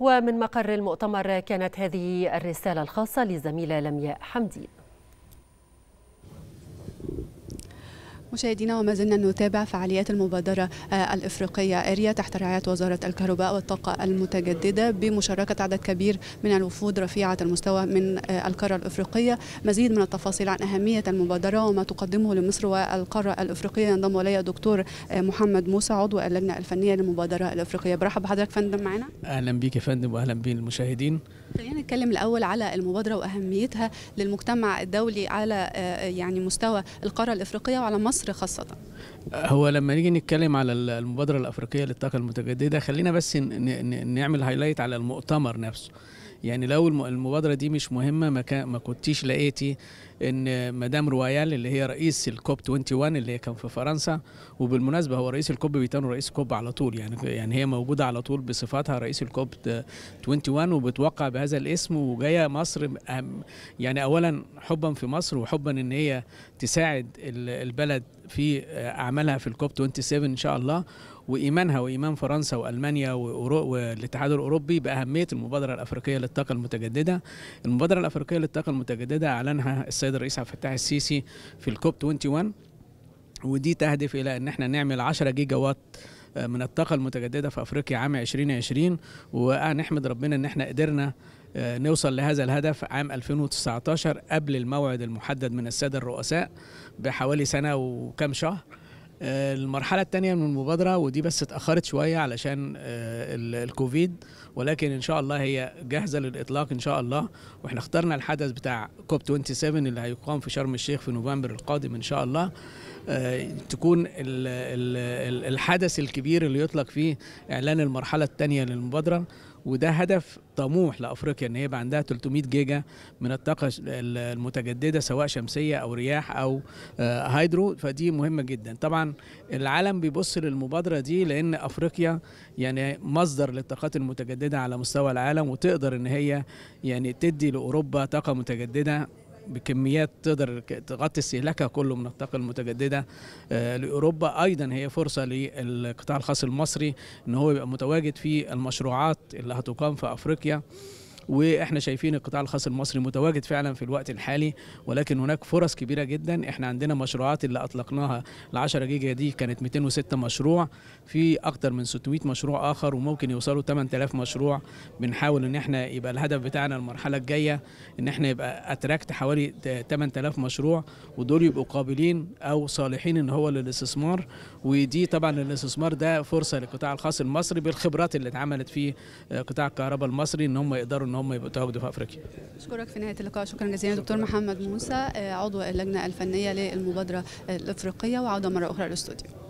ومن مقر المؤتمر كانت هذه الرسالة الخاصة للزميلة لمياء حمدين مشاهدينا وما زلنا نتابع فعاليات المبادرة آه، الإفريقية أريا تحت رعاية وزارة الكهرباء والطاقة المتجددة بمشاركة عدد كبير من الوفود رفيعة المستوى من آه، القارة الإفريقية مزيد من التفاصيل عن أهمية المبادرة وما تقدمه لمصر والقارة الإفريقية ينضم إلي دكتور آه، محمد موسى عضو اللجنة الفنية للمبادرة الإفريقية برحب بحضرتك فندم معنا أهلا بيك يا فندم وأهلا بالمشاهدين خلينا نتكلم الاول على المبادره واهميتها للمجتمع الدولي على آه، يعني مستوى القاره الافريقيه وعلى مصر خاصه هو لما نيجي نتكلم على المبادره الافريقيه للطاقه المتجدده خلينا بس نعمل هايلايت على المؤتمر نفسه يعني لو المبادره دي مش مهمه ما, ما كنتيش لقيتي ان مدام رويال اللي هي رئيس الكوب 21 اللي هي كان في فرنسا وبالمناسبه هو رئيس الكوب بيتم رئيس كوب على طول يعني يعني هي موجوده على طول بصفاتها رئيس الكوب 21 وبتوقع بهذا الاسم وجايه مصر يعني اولا حبا في مصر وحبا ان هي تساعد البلد في آه، اعمالها في الكوب 27 ان شاء الله وايمانها وايمان فرنسا والمانيا والاتحاد الاوروبي باهميه المبادره الافريقيه للطاقه المتجدده. المبادره الافريقيه للطاقه المتجدده اعلنها السيد الرئيس عبد الفتاح السيسي في الكوب 21 ودي تهدف الى ان احنا نعمل 10 جيجا وات آه، من الطاقه المتجدده في افريقيا عام 2020 ونحمد ربنا ان احنا قدرنا آه، نوصل لهذا الهدف عام 2019 قبل الموعد المحدد من السادة الرؤساء بحوالي سنة وكم شهر آه، المرحلة الثانية من المبادرة ودي بس اتأخرت شوية علشان آه، الكوفيد ولكن إن شاء الله هي جاهزة للإطلاق إن شاء الله وإحنا اخترنا الحدث بتاع كوب 27 اللي هيقام في شرم الشيخ في نوفمبر القادم إن شاء الله آه، تكون الحدث الكبير اللي يطلق فيه اعلان المرحله الثانيه للمبادره وده هدف طموح لافريقيا ان هي يبقى عندها 300 جيجا من الطاقه المتجدده سواء شمسيه او رياح او آه، هيدرو فدي مهمه جدا طبعا العالم بيبص للمبادره دي لان افريقيا يعني مصدر للطاقات المتجدده على مستوى العالم وتقدر ان هي يعني تدي لاوروبا طاقه متجدده بكميات تقدر تغطي استهلاكها كله من الطاقه المتجدده آه، لاوروبا ايضا هي فرصه للقطاع الخاص المصري ان هو يبقى متواجد في المشروعات اللي هتقام في افريقيا واحنا شايفين القطاع الخاص المصري متواجد فعلا في الوقت الحالي ولكن هناك فرص كبيره جدا احنا عندنا مشروعات اللي اطلقناها ال 10 جيجا دي كانت 206 مشروع في اكتر من 600 مشروع اخر وممكن يوصلوا 8000 مشروع بنحاول ان احنا يبقى الهدف بتاعنا المرحله الجايه ان احنا يبقى اتراكت حوالي 8000 مشروع ودول يبقوا قابلين او صالحين ان هو للاستثمار ودي طبعا الاستثمار ده فرصه للقطاع الخاص المصري بالخبرات اللي اتعملت في قطاع الكهرباء المصري ان هم يقدروا ان هم يبقوا تواجدوا في افريقيا. اشكرك في نهايه اللقاء شكرا جزيلا دكتور محمد موسى عضو اللجنه الفنيه للمبادره الافريقيه وعوده مره اخرى للاستوديو.